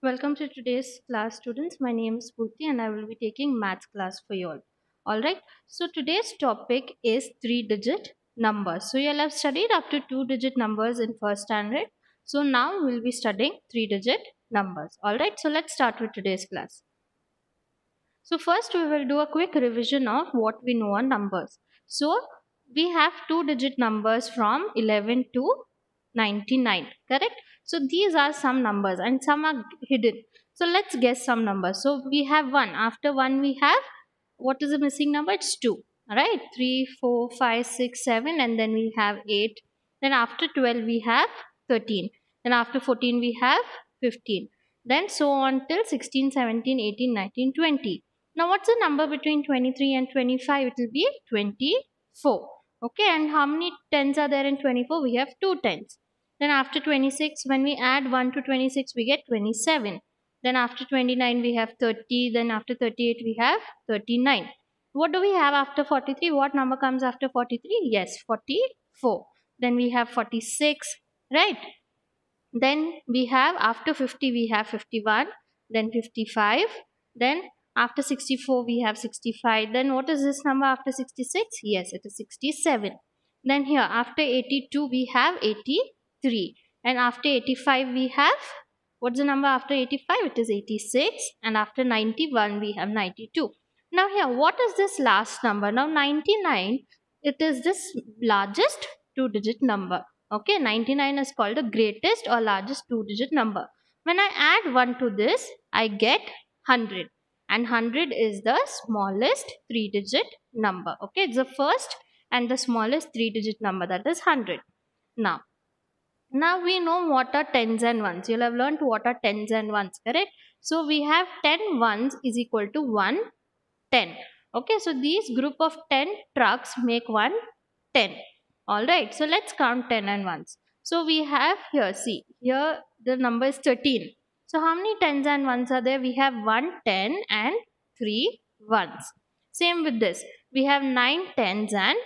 Welcome to today's class students. My name is Purti and I will be taking maths class for you all. Alright, so today's topic is three digit numbers. So you all have studied up to two digit numbers in first standard. So now we'll be studying three digit numbers. Alright, so let's start with today's class. So first we will do a quick revision of what we know on numbers. So we have two digit numbers from 11 to 99 correct so these are some numbers and some are hidden so let's guess some numbers so we have 1 after 1 we have what is the missing number it's 2 all right 3 4 5 6 7 and then we have 8 then after 12 we have 13 then after 14 we have 15 then so on till 16 17 18 19 20 now what's the number between 23 and 25 it will be 24 okay and how many tens are there in 24 we have two tens then after 26, when we add 1 to 26, we get 27. Then after 29, we have 30. Then after 38, we have 39. What do we have after 43? What number comes after 43? Yes, 44. Then we have 46, right? Then we have, after 50, we have 51. Then 55. Then after 64, we have 65. Then what is this number after 66? Yes, it is 67. Then here, after 82, we have 80. 3 and after 85 we have what's the number after 85 it is 86 and after 91 we have 92 now here what is this last number now 99 it is this largest two digit number okay 99 is called the greatest or largest two digit number when i add 1 to this i get 100 and 100 is the smallest three digit number okay it's the first and the smallest three digit number that is 100 now now we know what are tens and ones. You'll have learned what are tens and ones, correct? So we have 10 ones is equal to 1 10. Okay, so these group of 10 trucks make one 10. Alright, so let's count 10 and ones. So we have here, see, here the number is 13. So how many tens and ones are there? We have 1 10 and 3 ones. Same with this. We have 9 tens and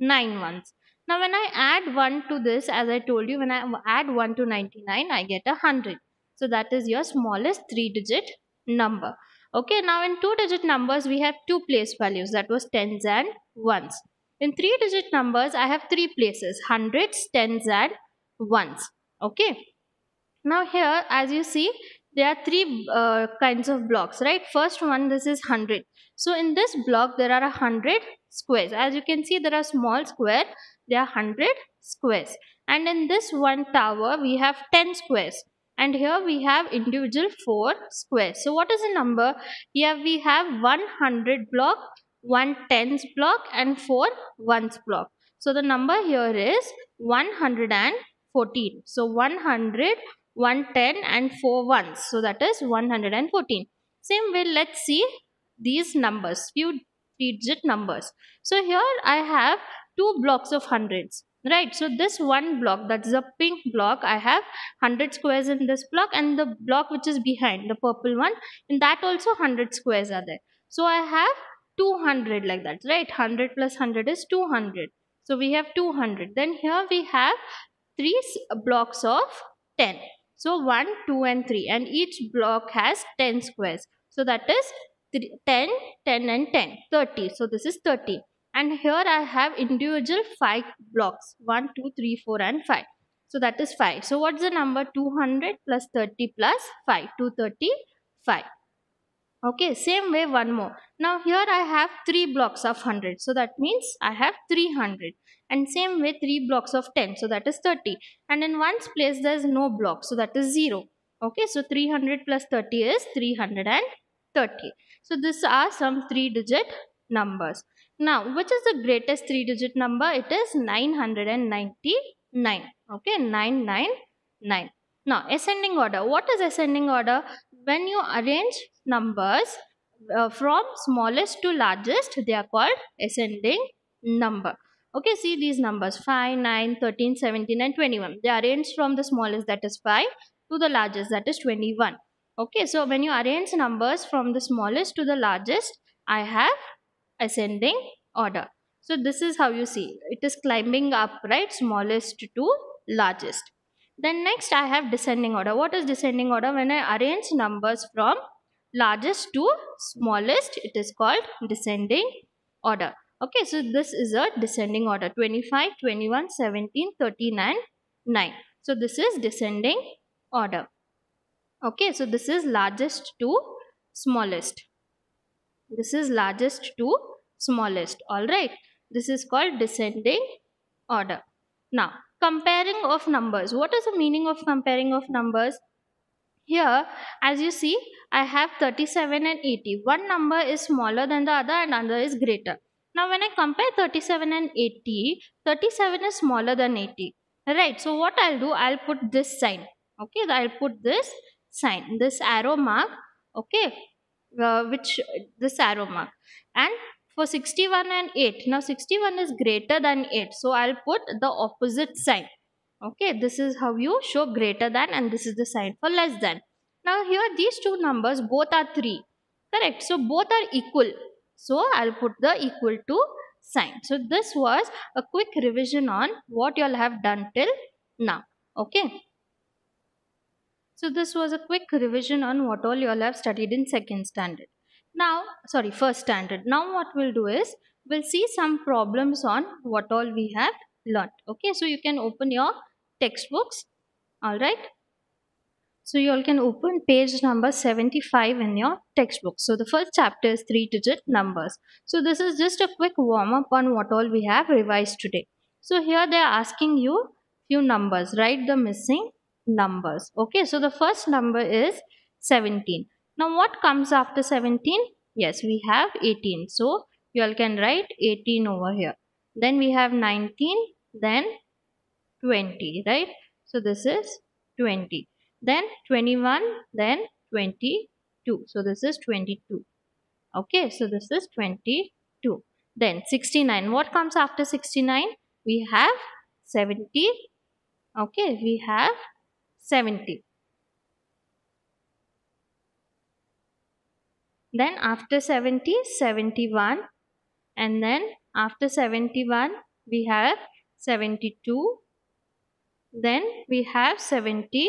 9 ones. Now when I add 1 to this, as I told you, when I add 1 to 99, I get 100. So that is your smallest three digit number. Okay, now in two digit numbers, we have two place values that was tens and ones. In three digit numbers, I have three places hundreds, tens, and ones. Okay, now here as you see there are three uh, kinds of blocks right first one this is 100 so in this block there are 100 squares as you can see there are small square there are 100 squares and in this one tower we have 10 squares and here we have individual 4 squares so what is the number here we have 100 block one tens block and four ones block so the number here is 114 so 100 110 and 4 ones. So that is 114. Same way, let's see these numbers, few digit numbers. So here I have two blocks of hundreds, right? So this one block, that's a pink block, I have 100 squares in this block and the block which is behind, the purple one, in that also 100 squares are there. So I have 200 like that, right? 100 plus 100 is 200. So we have 200. Then here we have three blocks of 10 so 1, 2 and 3 and each block has 10 squares. So that is 10, 10 and 10, 30. So this is 30. And here I have individual 5 blocks. 1, 2, 3, 4 and 5. So that is 5. So what's the number 200 plus 30 plus 5? 235. Okay, same way one more. Now here I have 3 blocks of 100. So that means I have 300 and same way 3 blocks of 10 so that is 30 and in ones place there is no block so that is 0 okay so 300 plus 30 is 330 so these are some three digit numbers now which is the greatest three digit number it is 999 okay 999 now ascending order what is ascending order when you arrange numbers uh, from smallest to largest they are called ascending number Okay, see these numbers 5, 9, 13, 17 and 21. They are arranged from the smallest that is 5 to the largest that is 21. Okay, so when you arrange numbers from the smallest to the largest, I have ascending order. So this is how you see. It is climbing up, right? Smallest to largest. Then next I have descending order. What is descending order? When I arrange numbers from largest to smallest, it is called descending order okay so this is a descending order 25 21 17 13 and 9 so this is descending order okay so this is largest to smallest this is largest to smallest all right this is called descending order now comparing of numbers what is the meaning of comparing of numbers here as you see i have 37 and 80 one number is smaller than the other and another is greater now when I compare 37 and 80, 37 is smaller than 80. Right, so what I'll do, I'll put this sign. Okay, I'll put this sign, this arrow mark, okay, uh, which this arrow mark. And for 61 and 8, now 61 is greater than 8, so I'll put the opposite sign. Okay, this is how you show greater than and this is the sign for less than. Now here these two numbers both are 3, correct? So both are equal so I'll put the equal to sign. So this was a quick revision on what you all have done till now. Okay. So this was a quick revision on what all you all have studied in second standard. Now, sorry, first standard. Now what we'll do is, we'll see some problems on what all we have learnt. Okay, so you can open your textbooks. Alright. So you all can open page number 75 in your textbook. So the first chapter is three digit numbers. So this is just a quick warm up on what all we have revised today. So here they are asking you few numbers, write the missing numbers. Okay, so the first number is 17. Now what comes after 17? Yes, we have 18. So you all can write 18 over here. Then we have 19, then 20, right? So this is 20 then 21 then 22 so this is 22 okay so this is 22 then 69 what comes after 69 we have 70 okay we have 70 then after 70 71 and then after 71 we have 72 then we have 70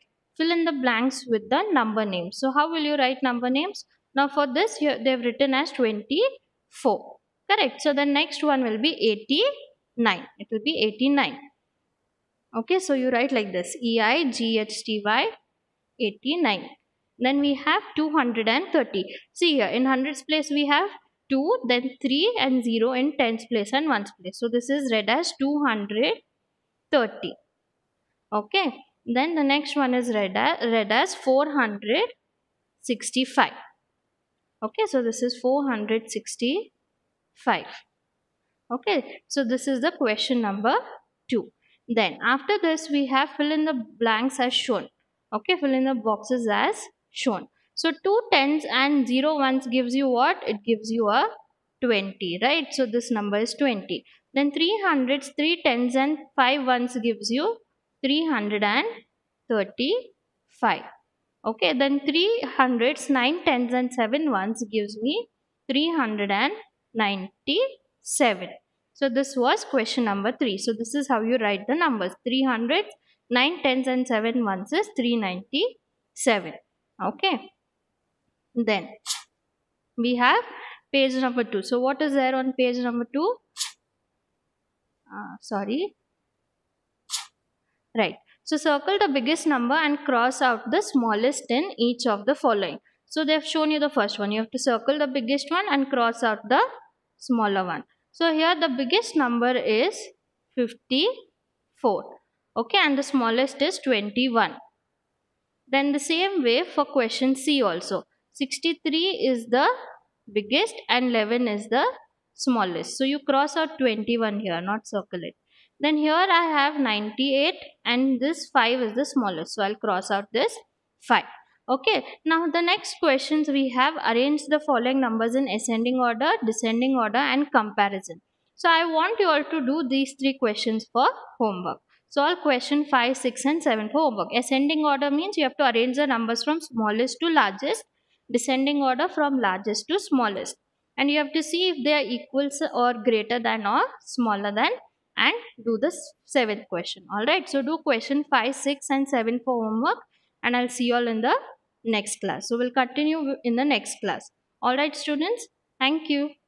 fill in the blanks with the number names. So how will you write number names? Now for this here they have written as 24. Correct. So the next one will be 89. It will be 89. Okay. So you write like this. E-I-G-H-T-Y 89. Then we have 230. See here in hundreds place we have 2 then 3 and 0 in tens place and ones place. So this is read as 230. Okay. Then the next one is read as, read as 465. Okay, so this is 465. Okay, so this is the question number 2. Then after this we have fill in the blanks as shown. Okay, fill in the boxes as shown. So 2 tens and 0 ones gives you what? It gives you a 20, right? So this number is 20. Then 3 hundreds, 3 tens and 5 ones gives you 335 okay then 3 hundreds 9 tens and 7 ones gives me 397 so this was question number 3 so this is how you write the numbers 300 9 tens and 7 ones is 397 okay then we have page number 2 so what is there on page number 2 uh, sorry Right. So circle the biggest number and cross out the smallest in each of the following. So they have shown you the first one. You have to circle the biggest one and cross out the smaller one. So here the biggest number is 54. Okay and the smallest is 21. Then the same way for question C also. 63 is the biggest and 11 is the smallest. So you cross out 21 here not circle it then here I have 98 and this 5 is the smallest so I'll cross out this 5 okay now the next questions we have arrange the following numbers in ascending order descending order and comparison so I want you all to do these three questions for homework solve question 5 6 and 7 for homework ascending order means you have to arrange the numbers from smallest to largest descending order from largest to smallest and you have to see if they are equals or greater than or smaller than and do the seventh question. Alright, so do question 5, 6 and 7 for homework and I'll see you all in the next class. So we'll continue in the next class. Alright students, thank you.